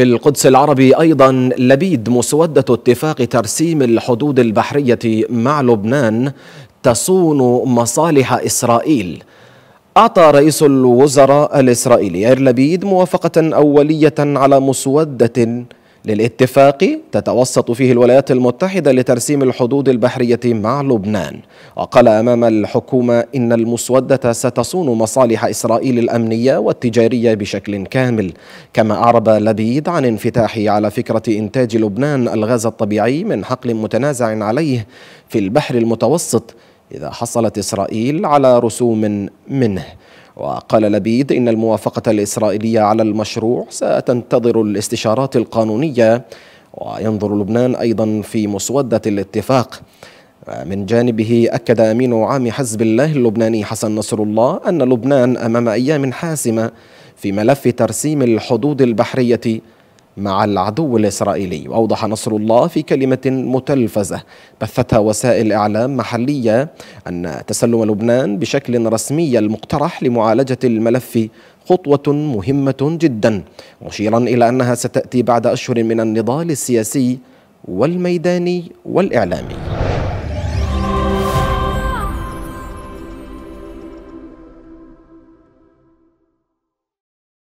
في القدس العربي أيضا لبيد مسودة اتفاق ترسيم الحدود البحرية مع لبنان تصون مصالح إسرائيل أعطى رئيس الوزراء الإسرائيلي إير لبيد موافقة أولية على مسودة للاتفاق تتوسط فيه الولايات المتحدة لترسيم الحدود البحرية مع لبنان وقال أمام الحكومة إن المسودة ستصون مصالح إسرائيل الأمنية والتجارية بشكل كامل كما أعرب لبيد عن انفتاحه على فكرة إنتاج لبنان الغاز الطبيعي من حقل متنازع عليه في البحر المتوسط إذا حصلت إسرائيل على رسوم منه وقال لبيد إن الموافقة الإسرائيلية على المشروع ستنتظر الاستشارات القانونية وينظر لبنان أيضا في مسودة الاتفاق من جانبه أكد أمين عام حزب الله اللبناني حسن نصر الله أن لبنان أمام أيام حاسمة في ملف ترسيم الحدود البحرية مع العدو الإسرائيلي وأوضح نصر الله في كلمة متلفزة بثتها وسائل إعلام محلية أن تسلم لبنان بشكل رسمي المقترح لمعالجة الملف خطوة مهمة جدا مشيرا إلى أنها ستأتي بعد أشهر من النضال السياسي والميداني والإعلامي